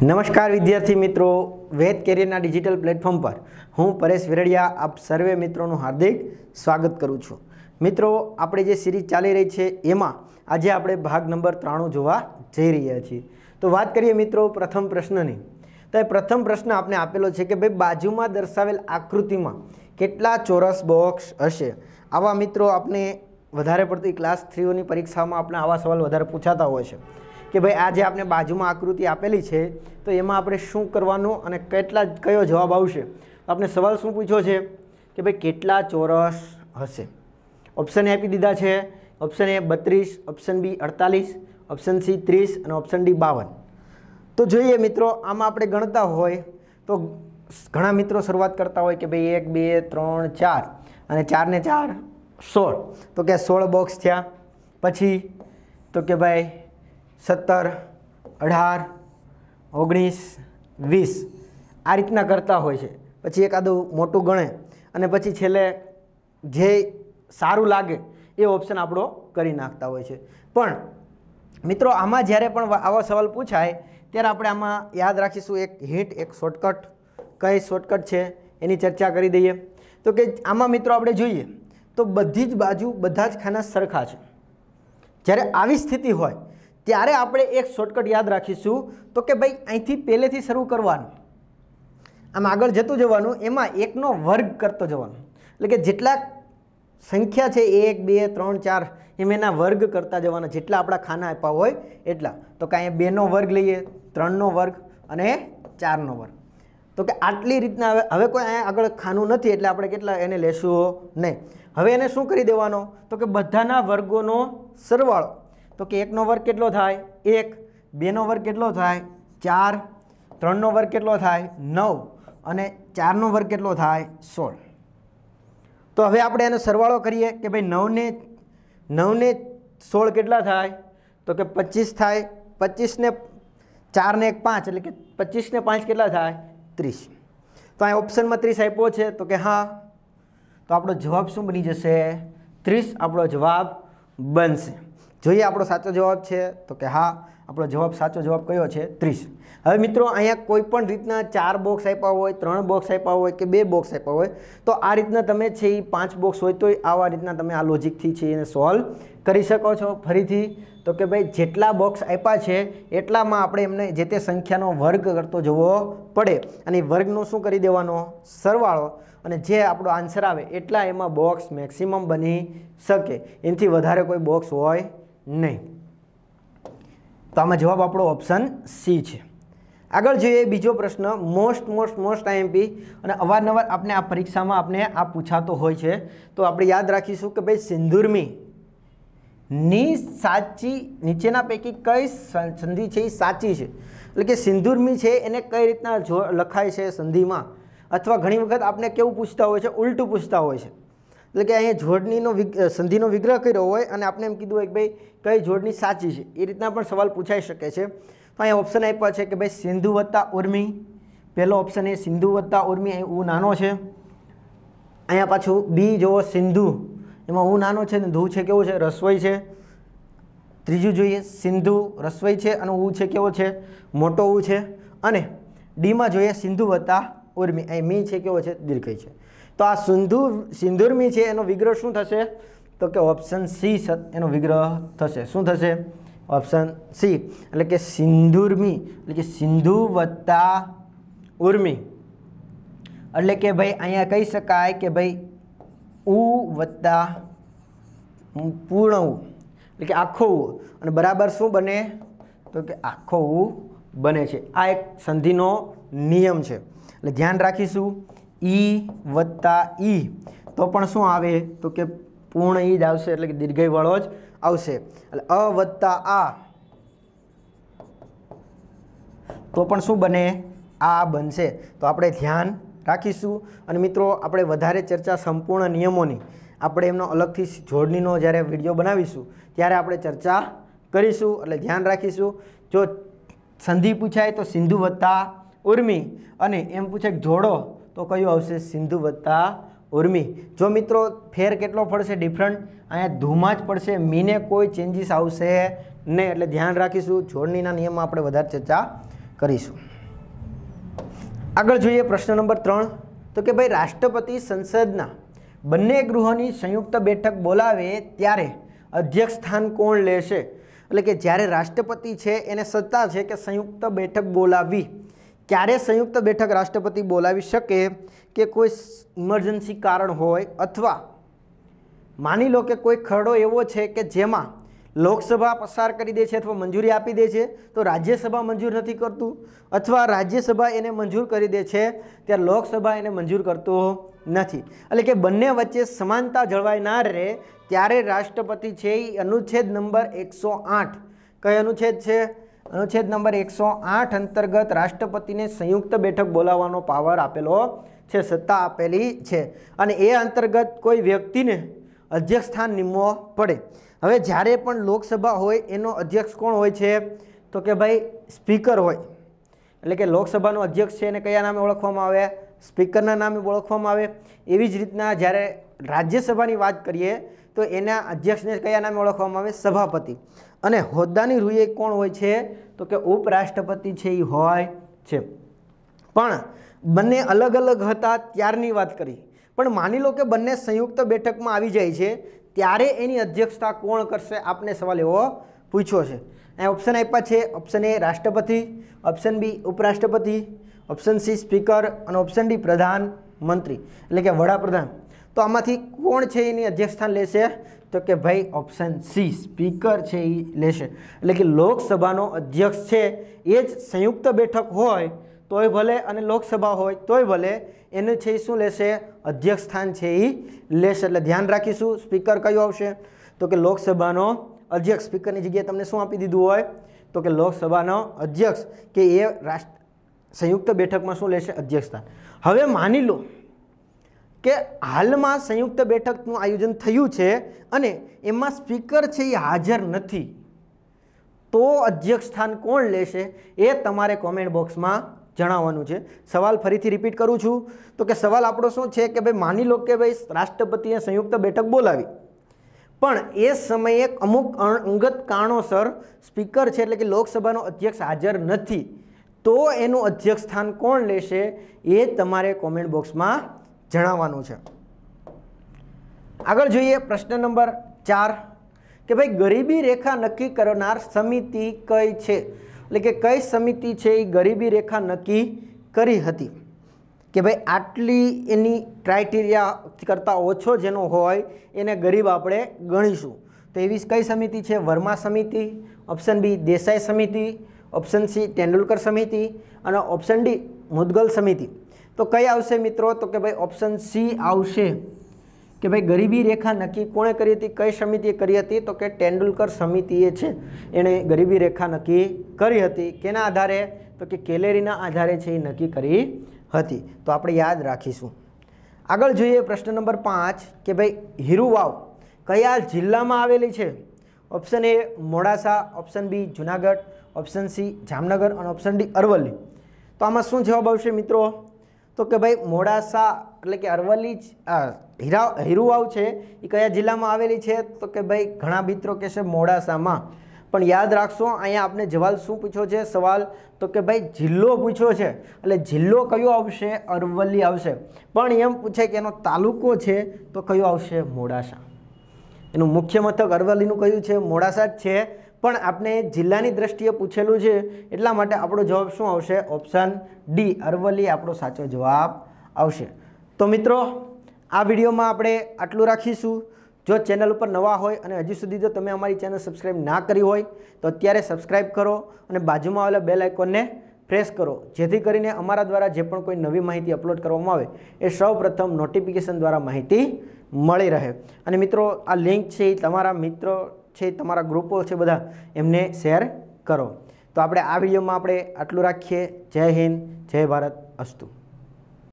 નમસ્કાર વિદ્યાર્થી મિત્રો વેદ કેરિયરના ડિજિટલ પ્લેટફોર્મ પર હું પરેશ વિરડિયા આપ સર્વે મિત્રોનું હાર્દિક સ્વાગત કરું છું મિત્રો આપણે જે સિરીઝ ચાલી રહી છે એમાં આજે આપણે ભાગ નંબર ત્રાણું જોવા જઈ રહ્યા છીએ તો વાત કરીએ મિત્રો પ્રથમ પ્રશ્નની તો એ પ્રથમ પ્રશ્ન આપણે આપેલો છે કે ભાઈ બાજુમાં દર્શાવેલ આકૃતિમાં કેટલા ચોરસ બોક્સ હશે આવા મિત્રો આપણે વધારે પડતી ક્લાસ થ્રીઓની પરીક્ષામાં આપણે આવા સવાલ વધારે પૂછાતા હોય છે કે ભાઈ આજે આપણે બાજુમાં આકૃતિ આપેલી છે તો એમાં આપણે શું કરવાનું અને કેટલા કયો જવાબ આવશે આપણે સવાલ શું પૂછ્યો છે કે ભાઈ કેટલા ચોરસ હશે ઓપ્શન એ આપી દીધા છે ઓપ્શન એ બત્રીસ ઓપ્શન બી અડતાલીસ ઓપ્શન સી ત્રીસ અને ઓપ્શન ડી બાવન તો જોઈએ મિત્રો આમાં આપણે ગણતા હોય તો ઘણા મિત્રો શરૂઆત કરતા હોય કે ભાઈ એક બે ત્રણ ચાર અને ચારને ચાર સોળ તો કે સોળ બોક્સ થયા પછી તો કે ભાઈ સત્તર અઢાર ઓગણીસ વીસ આ રીતના કરતા હોય છે પછી એકાદું મોટું ગણે અને પછી છેલ્લે જે સારું લાગે એ ઓપ્શન આપણો કરી નાખતા હોય છે પણ મિત્રો આમાં જ્યારે પણ આવો સવાલ પૂછાય ત્યારે આપણે આમાં યાદ રાખીશું એક હિટ એક શોર્ટકટ કઈ શોર્ટકટ છે એની ચર્ચા કરી દઈએ તો કે આમાં મિત્રો આપણે જોઈએ તો બધી જ બાજુ બધા જ ખાના સરખા છે જ્યારે આવી સ્થિતિ હોય ત્યારે આપણે એક શોર્ટકટ યાદ રાખીશું તો કે ભાઈ અહીંથી પહેલેથી શરૂ કરવાનું આમ આગળ જતું જવાનું એમાં એકનો વર્ગ કરતો જવાનો એટલે કે જેટલા સંખ્યા છે એક બે ત્રણ ચાર એમ એના વર્ગ કરતા જવાના જેટલા આપણા ખાના આપ્યા હોય એટલા તો કાંઈ બેનો વર્ગ લઈએ ત્રણનો વર્ગ અને ચારનો વર્ગ તો કે આટલી રીતના હવે હવે કોઈ અહીંયા આગળ ખાનું નથી એટલે આપણે કેટલા એને લેશું નહીં હવે એને શું કરી દેવાનો તો કે બધાના વર્ગોનો સરવાળો તો કે એકનો વર્ગ કેટલો થાય એક બેનો વર્ગ કેટલો થાય ચાર ત્રણનો વર્ગ કેટલો થાય નવ અને ચારનો વર્ગ કેટલો થાય સોળ તો હવે આપણે એનો સરવાળો કરીએ કે ભાઈ નવને નવને સોળ કેટલા થાય તો કે પચીસ થાય પચીસને ચારને એક પાંચ એટલે કે પચીસને પાંચ કેટલા થાય ત્રીસ તો અહીં ઓપ્શનમાં ત્રીસ આપ્યો છે તો કે હા તો આપણો જવાબ શું બની જશે ત્રીસ આપણો જવાબ બનશે જોઈએ આપણો સાચો જવાબ છે તો કે હા આપણો જવાબ સાચો જવાબ કયો છે ત્રીસ હવે મિત્રો અહીંયા કોઈ પણ રીતના ચાર બોક્સ આપ્યા હોય ત્રણ બોક્સ આપ્યા હોય કે બે બોક્સ આપ્યા હોય તો આ રીતના તમે છે એ પાંચ બોક્સ હોય તો આવા રીતના તમે આ લોજિકથી છે એને સોલ્વ કરી શકો છો ફરીથી તો કે ભાઈ જેટલા બોક્સ આપ્યા છે એટલામાં આપણે એમને જે તે સંખ્યાનો વર્ગ કરતો જવો પડે અને વર્ગનો શું કરી દેવાનો સરવાળો અને જે આપણો આન્સર આવે એટલા એમાં બોક્સ મેક્સિમમ બની શકે એનાથી વધારે કોઈ બોક્સ હોય નહીં તો આમાં જવાબ આપણો ઓપ્શન સી છે આગળ જોઈએ બીજો પ્રશ્ન મોસ્ટ મોસ્ટ મોસ્ટ આઈએમપી અને અવારનવાર આપણે આ પરીક્ષામાં આપણે આ પૂછાતો હોય છે તો આપણે યાદ રાખીશું કે ભાઈ સિંધુરમી ની સાચી નીચેના પૈકી કઈ સંધિ છે એ સાચી છે એટલે કે સિંધુરમી છે એને કઈ રીતના લખાય છે સંધિમાં અથવા ઘણી વખત આપણે કેવું પૂછતા હોય છે ઉલટું પૂછતા હોય છે એટલે કે અહીંયા જોડણીનો સંધિનો વિગ્રહ કર્યો હોય અને આપણે એમ કીધું હોય કે ભાઈ કઈ જોડણી સાચી છે એ રીતના પણ સવાલ પૂછાઈ શકે છે તો અહીંયા ઓપ્શન આપ્યા છે કે ભાઈ સિંધુ વત્તા ઉર્મી પહેલો ઓપ્શન એ સિંધુ વત્તા ઉર્મી અહીં ઉ નાનો છે અહીંયા પાછું બી જુઓ સિંધુ એમાં ઉ નાનો છે ને ધૂ છે કેવો છે રસોઈ છે ત્રીજું જોઈએ સિંધુ રસોઈ છે અને ઉ છે કેવો છે મોટો ઉ છે અને ડીમાં જોઈએ સિંધુ વત્તા ઉર્મી અહીં મી છે કેવો છે દીર્ઘય છે તો આ સિંધુર સિંધુરમી છે એનો વિગ્રહ શું થશે તો કે ઓપ્શન સી એનો વિગ્રહ થશે શું થશે ઓપ્શન સી એટલે કે સિંધુરમી એટલે કે સિંધુ વત્તા ઉર્મી એટલે કે ભાઈ અહીંયા કહી શકાય કે ભાઈ ઉ વત્તા પૂર્ણ ઉ એટલે કે આખો ઉ અને બરાબર શું બને તો કે આખો ઉ બને છે આ એક સંધિનો નિયમ છે એટલે ધ્યાન રાખીશું ઈ વત્તા ઈ તો પણ શું આવે તો કે પૂર્ણ ઈ જ આવશે એટલે કે દીર્ઘય જ આવશે એટલે અ વત્તા આ તો પણ શું બને આ બનશે તો આપણે ધ્યાન રાખીશું અને મિત્રો આપણે વધારે ચર્ચા સંપૂર્ણ નિયમોની આપણે એમનો અલગથી જોડણીનો જ્યારે વિડીયો બનાવીશું ત્યારે આપણે ચર્ચા કરીશું એટલે ધ્યાન રાખીશું જો સંધિ પૂછાય તો સિંધુ વત્તા ઉર્મી અને એમ પૂછે જોડો તો કયું આવશે સિંધુ વત્તા ઉર્મી જો મિત્રો ફેર કેટલો પડશે ડિફરન્ટ અહીંયા ધૂમા જ પડશે મીને કોઈ ચેન્જીસ આવશે નહીં એટલે ધ્યાન રાખીશું જોડણીના નિયમમાં આપણે વધારે ચર્ચા કરીશું આગળ જોઈએ પ્રશ્ન નંબર ત્રણ તો કે ભાઈ રાષ્ટ્રપતિ સંસદના બંને ગૃહોની સંયુક્ત બેઠક બોલાવે ત્યારે અધ્યક્ષ સ્થાન કોણ લેશે એટલે કે જ્યારે રાષ્ટ્રપતિ છે એને સત્તા છે કે સંયુક્ત બેઠક બોલાવવી ક્યારે સંયુક્ત બેઠક રાષ્ટ્રપતિ બોલાવી શકે કે કોઈ ઇમરજન્સી કારણ હોય અથવા માની લો કે કોઈ ખરડો એવો છે કે જેમાં લોકસભા પસાર કરી દે છે અથવા મંજૂરી આપી દે છે તો રાજ્યસભા મંજૂર નથી કરતું અથવા રાજ્યસભા એને મંજૂર કરી દે છે ત્યારે લોકસભા એને મંજૂર કરતો નથી એટલે કે બંને વચ્ચે સમાનતા જળવાઈ ના રહે ત્યારે રાષ્ટ્રપતિ છે એ અનુચ્છેદ નંબર એકસો આઠ કઈ અનુચ્છેદ છે અનુચ્છેદ નંબર એકસો આઠ અંતર્ગત રાષ્ટ્રપતિને સંયુક્ત બેઠક બોલાવવાનો પાવર આપેલો છે સત્તા આપેલી છે અને એ અંતર્ગત કોઈ વ્યક્તિને અધ્યક્ષ સ્થાન નિમવો પડે હવે જ્યારે પણ લોકસભા હોય એનો અધ્યક્ષ કોણ હોય છે તો કે ભાઈ સ્પીકર હોય એટલે કે લોકસભાનો અધ્યક્ષ છે એને કયા નામે ઓળખવામાં આવે સ્પીકરના નામે ઓળખવામાં આવે એવી જ રીતના જ્યારે રાજ્યસભાની વાત કરીએ તો એના અધ્યક્ષને કયા નામે ઓળખવામાં આવે સભાપતિ અને હોદ્દાની રૂએ કોણ હોય છે તો કે ઉપરાષ્ટ્રપતિ છે એ હોય છે પણ બંને અલગ અલગ હતા ત્યારની વાત કરી પણ માની લો કે બંને સંયુક્ત બેઠકમાં આવી જાય છે ત્યારે એની અધ્યક્ષતા કોણ કરશે આપને સવાલ એવો પૂછ્યો છે અહીં ઓપ્શન આપ્યા છે ઓપ્શન એ રાષ્ટ્રપતિ ઓપ્શન બી ઉપરાષ્ટ્રપતિ ઓપ્શન સી સ્પીકર અને ઓપ્શન ડી પ્રધાનમંત્રી એટલે કે વડાપ્રધાન તો આમાંથી કોણ છે એની અધ્યક્ષસ્થાન લેશે તો કે ભાઈ ઓપ્શન સી સ્પીકર છે એ લેશે એટલે કે લોકસભાનો અધ્યક્ષ છે એ જ સંયુક્ત બેઠક હોય તોય ભલે અને લોકસભા હોય તોય ભલે એનું છે એ શું લેશે અધ્યક્ષ સ્થાન છે એ લેશે એટલે ધ્યાન રાખીશું સ્પીકર કયું આવશે તો કે લોકસભાનો અધ્યક્ષ સ્પીકરની જગ્યાએ તમને શું આપી દીધું હોય તો કે લોકસભાનો અધ્યક્ષ કે એ રાષ્ટ્ર સંયુક્ત બેઠકમાં શું લેશે અધ્યક્ષ સ્થાન હવે માની લો કે હાલમાં સંયુક્ત બેઠકનું આયોજન થયું છે અને એમાં સ્પીકર છે એ હાજર નથી તો અધ્યક્ષ સ્થાન કોણ લેશે એ તમારે કોમેન્ટ બોક્સમાં જણાવવાનું છે સવાલ ફરીથી રિપીટ કરું છું તો કે સવાલ આપણો શું છે કે ભાઈ માની લો કે ભાઈ રાષ્ટ્રપતિએ સંયુક્ત બેઠક બોલાવી પણ એ સમયે અમુક અંગત કારણોસર સ્પીકર છે એટલે કે લોકસભાનો અધ્યક્ષ હાજર નથી તો એનું અધ્યક્ષ સ્થાન કોણ લેશે એ તમારે કોમેન્ટ બોક્સમાં જણાવવાનું છે આગળ જોઈએ પ્રશ્ન નંબર ચાર કે ભાઈ ગરીબી રેખા નક્કી કરનાર સમિતિ કઈ છે એટલે કે કઈ સમિતિ છે એ ગરીબી રેખા નક્કી કરી હતી કે ભાઈ આટલી એની ક્રાઇટેરિયા કરતાં ઓછો જેનો હોય એને ગરીબ આપણે ગણીશું તો એવી કઈ સમિતિ છે વર્મા સમિતિ ઓપ્શન બી દેસાઈ સમિતિ ઓપ્શન સી તેંડુલકર સમિતિ અને ઓપ્શન ડી મુદગલ સમિતિ તો કઈ આવશે મિત્રો તો કે ભાઈ ઓપ્શન સી આવશે કે ભાઈ ગરીબી રેખા નક્કી કોણે કરી હતી કઈ સમિતિએ કરી હતી તો કે તેંડુલકર સમિતિએ છે એણે ગરીબી રેખા નક્કી કરી હતી કેના આધારે તો કે કેલેરીના આધારે છે એ નક્કી કરી હતી તો આપણે યાદ રાખીશું આગળ જોઈએ પ્રશ્ન નંબર પાંચ કે ભાઈ હીરુવાવ કયા જિલ્લામાં આવેલી છે option A Modasa option B Junagadh option C Jamnagar અને ઓપ્શન ડી અરવલ્લી તો આમાં શું જવાબ આવશે મિત્રો તો કે ભાઈ મોડાસા એટલે કે અરવલ્લી હીરા હીરુવાવ છે એ કયા જિલ્લામાં આવેલી છે તો કે ભાઈ ઘણા મિત્રો કે છે મોડાસામાં પણ યાદ રાખશો અહીંયા આપણે જવાલ શું પૂછ્યો છે સવાલ તો કે ભાઈ જિલ્લો પૂછ્યો છે એટલે જિલ્લો કયો આવશે અરવલ્લી આવશે પણ એમ પૂછે કે એનો તાલુકો છે તો કયો આવશે મોડાસા એનું મુખ્ય મથક અરવલ્લીનું કયું છે મોડાસા જ છે પણ આપણે જિલ્લાની દ્રષ્ટિએ પૂછેલું છે એટલા માટે આપણો જવાબ શું આવશે ઓપ્શન ડી અરવલ્લી આપણો સાચો જવાબ આવશે તો મિત્રો આ વિડીયોમાં આપણે આટલું રાખીશું જો ચેનલ ઉપર નવા હોય અને હજી સુધી જો તમે અમારી ચેનલ સબસ્ક્રાઈબ ના કરી હોય તો અત્યારે સબસ્ક્રાઈબ કરો અને બાજુમાં આવેલા બે લાઇકોનને પ્રેસ કરો જેથી કરીને અમારા દ્વારા જે પણ કોઈ નવી માહિતી અપલોડ કરવામાં આવે એ સૌપ્રથમ નોટિફિકેશન દ્વારા માહિતી મળી રહે અને મિત્રો આ લિંક છે એ તમારા મિત્રો છે તમારા ગ્રુપો છે બધા એમને શેર કરો તો આપણે આ વિડીયોમાં આપણે આટલું રાખીએ જય હિન્દ જય ભારત અસ્તુ